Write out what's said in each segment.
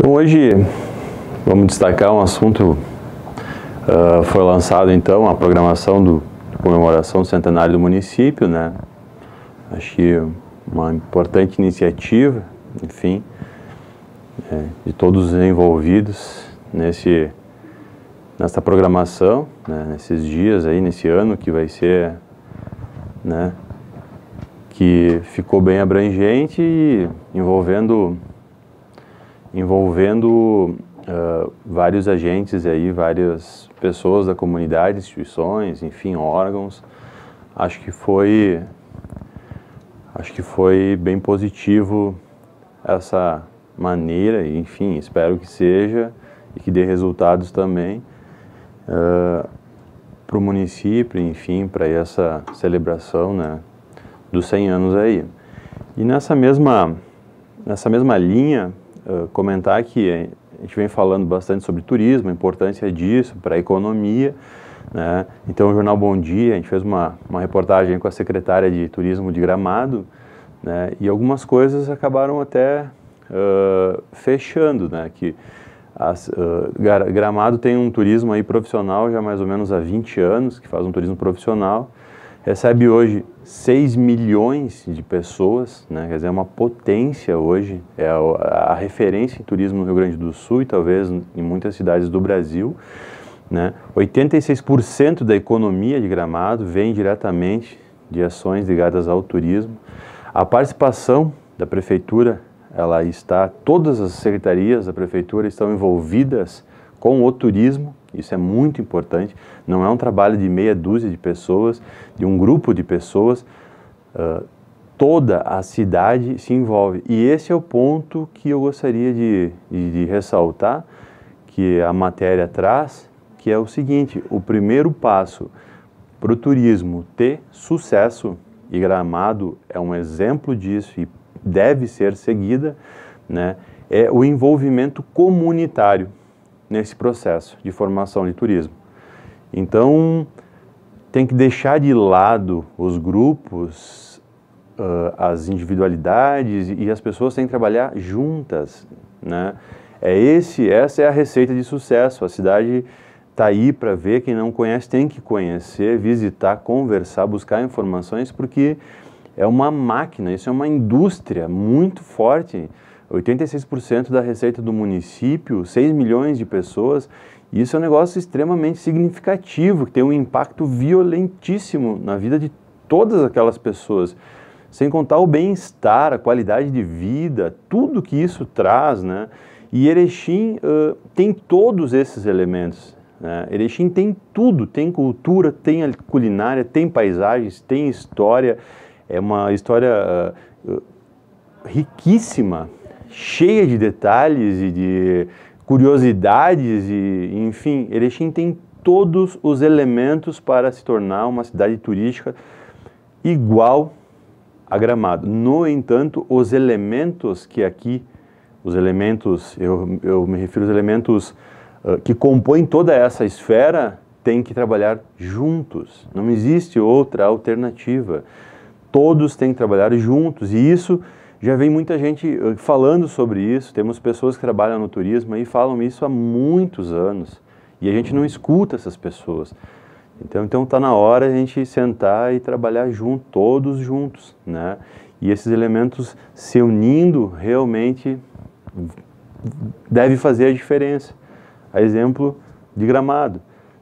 Então hoje vamos destacar um assunto, uh, foi lançado então a programação do, de comemoração do centenário do município, né? Achei uma importante iniciativa, enfim, é, de todos os envolvidos nesse, nessa programação, né? nesses dias aí, nesse ano que vai ser, né? que ficou bem abrangente e envolvendo envolvendo uh, vários agentes aí, várias pessoas da comunidade, instituições, enfim, órgãos. Acho que foi acho que foi bem positivo essa maneira, enfim, espero que seja e que dê resultados também uh, ah, para o município, enfim, para essa celebração né, dos 100 anos aí. E nessa mesma, nessa mesma linha, comentar que a gente vem falando bastante sobre turismo, a importância disso para a economia. Né? Então, o Jornal Bom Dia, a gente fez uma, uma reportagem com a secretária de Turismo de Gramado né? e algumas coisas acabaram até uh, fechando, né? que as, uh, Gramado tem um turismo aí profissional já mais ou menos há 20 anos, que faz um turismo profissional, recebe hoje 6 milhões de pessoas, né? quer dizer, é uma potência hoje, é a, a, referência em turismo no Rio Grande do Sul e talvez em muitas cidades do Brasil. Né? 86% da economia de Gramado vem diretamente de ações ligadas ao turismo. A participação da prefeitura, ela está, todas as secretarias da prefeitura estão envolvidas com o turismo, isso é muito importante. Não é um trabalho de meia dúzia de pessoas, de um grupo de pessoas. Uh, toda a cidade se envolve. E esse é o ponto que eu gostaria de, de, de ressaltar, que a matéria traz, que é o seguinte: o primeiro passo para o turismo ter sucesso, e Gramado é um exemplo disso e deve ser seguida, né, é o envolvimento comunitário nesse processo de formação de turismo. Então, tem que deixar de lado os grupos, uh, as individualidades e as pessoas têm que trabalhar juntas, né? É esse, essa é a receita de sucesso. A cidade está aí para ver, quem não conhece tem que conhecer, visitar, conversar, buscar informações, porque é uma máquina, isso é uma indústria muito forte 86% da receita do município, 6 milhões de pessoas, isso é um negócio extremamente significativo, que tem um impacto violentíssimo na vida de todas aquelas pessoas. Sem contar o bem-estar, a qualidade de vida, tudo que isso traz, né? E Erechim uh, tem todos esses elementos. Né? Erechim tem tudo, tem cultura, tem culinária, tem paisagens, tem história. É uma história uh, uh, riquíssima cheia de detalhes e de curiosidades e, enfim, Erechim tem todos os elementos para se tornar uma cidade turística igual a Gramado. No entanto, os elementos que aqui, os elementos, eu, eu me refiro aos elementos uh, que compõem toda essa esfera, têm que trabalhar juntos. Não existe outra alternativa. Todos têm que trabalhar juntos e isso já vem muita gente eh, falando sobre isso, temos pessoas que trabalham no turismo e falam isso há muitos anos. E a gente não escuta essas pessoas. Então, então tá na hora a gente sentar e trabalhar junto, todos juntos, né? E esses elementos se unindo realmente deve fazer a diferença. A exemplo de Gramado,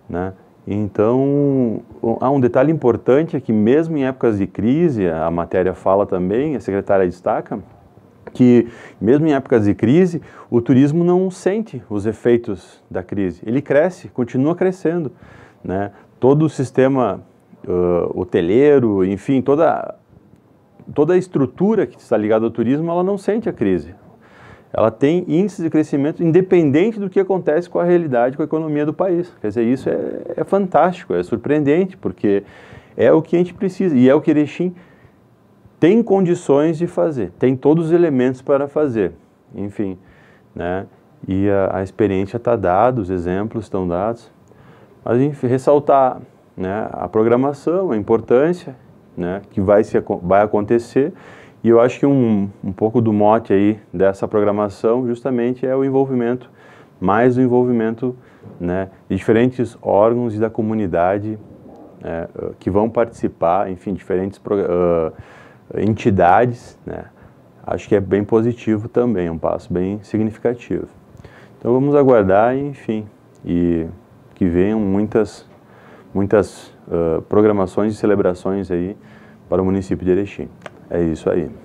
né? Então, há um detalhe importante é que mesmo em épocas de crise, a matéria fala também, a secretária destaca, que mesmo em épocas de crise, o turismo não sente os efeitos da crise. Ele cresce, continua crescendo. Né? Todo o sistema uh, hoteleiro, enfim, toda, toda a estrutura que está ligada ao turismo, ela não sente a crise ela tem índices de crescimento independente do que acontece com a realidade, com a economia do país. Quer dizer, isso é, é fantástico, é surpreendente, porque é o que a gente precisa e é o que Erechim tem condições de fazer, tem todos os elementos para fazer. Enfim, né? E a, a experiência está dada, os exemplos estão dados. Mas, enfim, ressaltar né, a programação, a importância né, que vai, se, vai acontecer e eu acho que um, um pouco do mote aí dessa programação justamente é o envolvimento, mais o envolvimento né, de diferentes órgãos e da comunidade é, que vão participar, enfim, diferentes uh, entidades. Né. Acho que é bem positivo também, é um passo bem significativo. Então vamos aguardar, enfim, e que venham muitas, muitas uh, programações e celebrações aí para o município de Erechim. É isso aí.